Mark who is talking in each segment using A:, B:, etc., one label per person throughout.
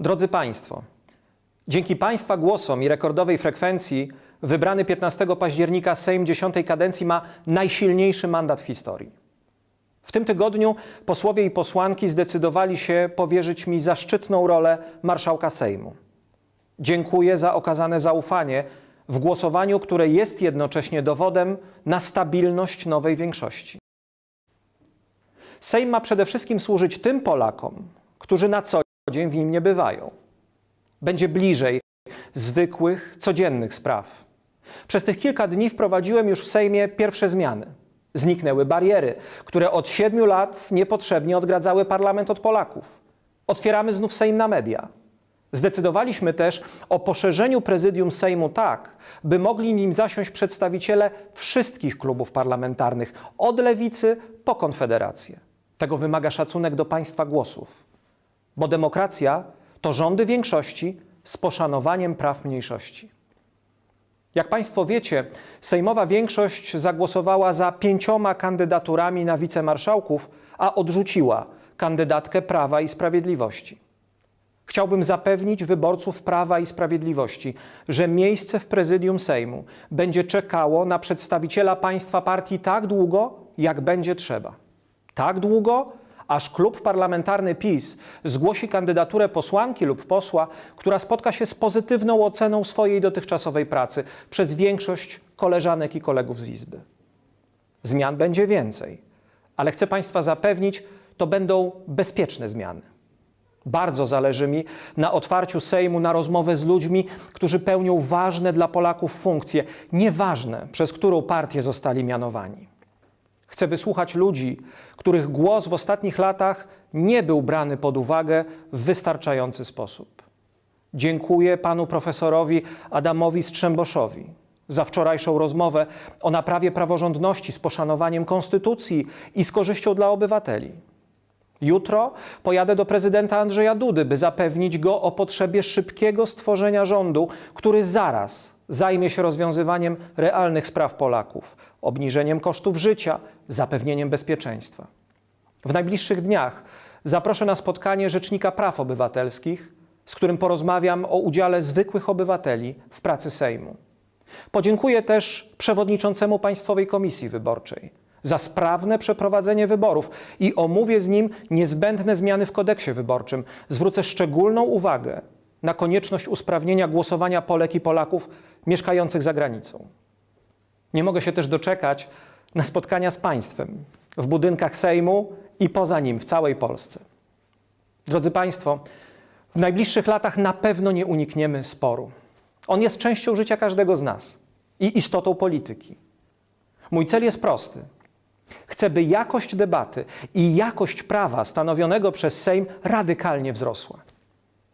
A: Drodzy Państwo, dzięki Państwa głosom i rekordowej frekwencji wybrany 15 października Sejm 10 kadencji ma najsilniejszy mandat w historii. W tym tygodniu posłowie i posłanki zdecydowali się powierzyć mi zaszczytną rolę marszałka Sejmu. Dziękuję za okazane zaufanie w głosowaniu, które jest jednocześnie dowodem na stabilność nowej większości. Sejm ma przede wszystkim służyć tym Polakom, którzy na co dzień w nim nie bywają. Będzie bliżej zwykłych, codziennych spraw. Przez tych kilka dni wprowadziłem już w Sejmie pierwsze zmiany. Zniknęły bariery, które od siedmiu lat niepotrzebnie odgradzały parlament od Polaków. Otwieramy znów Sejm na media. Zdecydowaliśmy też o poszerzeniu prezydium Sejmu tak, by mogli nim zasiąść przedstawiciele wszystkich klubów parlamentarnych, od lewicy po konfederację. Tego wymaga szacunek do państwa głosów bo demokracja to rządy większości z poszanowaniem praw mniejszości. Jak Państwo wiecie, sejmowa większość zagłosowała za pięcioma kandydaturami na wicemarszałków, a odrzuciła kandydatkę Prawa i Sprawiedliwości. Chciałbym zapewnić wyborców Prawa i Sprawiedliwości, że miejsce w prezydium Sejmu będzie czekało na przedstawiciela państwa partii tak długo, jak będzie trzeba. Tak długo, aż klub parlamentarny PiS zgłosi kandydaturę posłanki lub posła, która spotka się z pozytywną oceną swojej dotychczasowej pracy przez większość koleżanek i kolegów z Izby. Zmian będzie więcej, ale chcę Państwa zapewnić, to będą bezpieczne zmiany. Bardzo zależy mi na otwarciu Sejmu na rozmowę z ludźmi, którzy pełnią ważne dla Polaków funkcje, nieważne przez którą partię zostali mianowani. Chcę wysłuchać ludzi, których głos w ostatnich latach nie był brany pod uwagę w wystarczający sposób. Dziękuję panu profesorowi Adamowi Strzemboszowi za wczorajszą rozmowę o naprawie praworządności z poszanowaniem konstytucji i z korzyścią dla obywateli. Jutro pojadę do prezydenta Andrzeja Dudy, by zapewnić go o potrzebie szybkiego stworzenia rządu, który zaraz zajmie się rozwiązywaniem realnych spraw Polaków, obniżeniem kosztów życia, zapewnieniem bezpieczeństwa. W najbliższych dniach zaproszę na spotkanie Rzecznika Praw Obywatelskich, z którym porozmawiam o udziale zwykłych obywateli w pracy Sejmu. Podziękuję też przewodniczącemu Państwowej Komisji Wyborczej za sprawne przeprowadzenie wyborów i omówię z nim niezbędne zmiany w kodeksie wyborczym. Zwrócę szczególną uwagę na konieczność usprawnienia głosowania Polek i Polaków mieszkających za granicą. Nie mogę się też doczekać na spotkania z państwem w budynkach Sejmu i poza nim w całej Polsce. Drodzy Państwo, w najbliższych latach na pewno nie unikniemy sporu. On jest częścią życia każdego z nas i istotą polityki. Mój cel jest prosty. Chcę, by jakość debaty i jakość prawa stanowionego przez Sejm radykalnie wzrosła.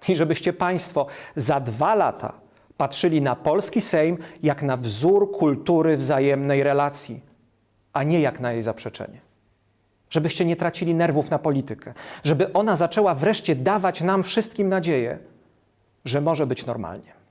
A: I żebyście Państwo za dwa lata patrzyli na polski Sejm jak na wzór kultury wzajemnej relacji, a nie jak na jej zaprzeczenie. Żebyście nie tracili nerwów na politykę, żeby ona zaczęła wreszcie dawać nam wszystkim nadzieję, że może być normalnie.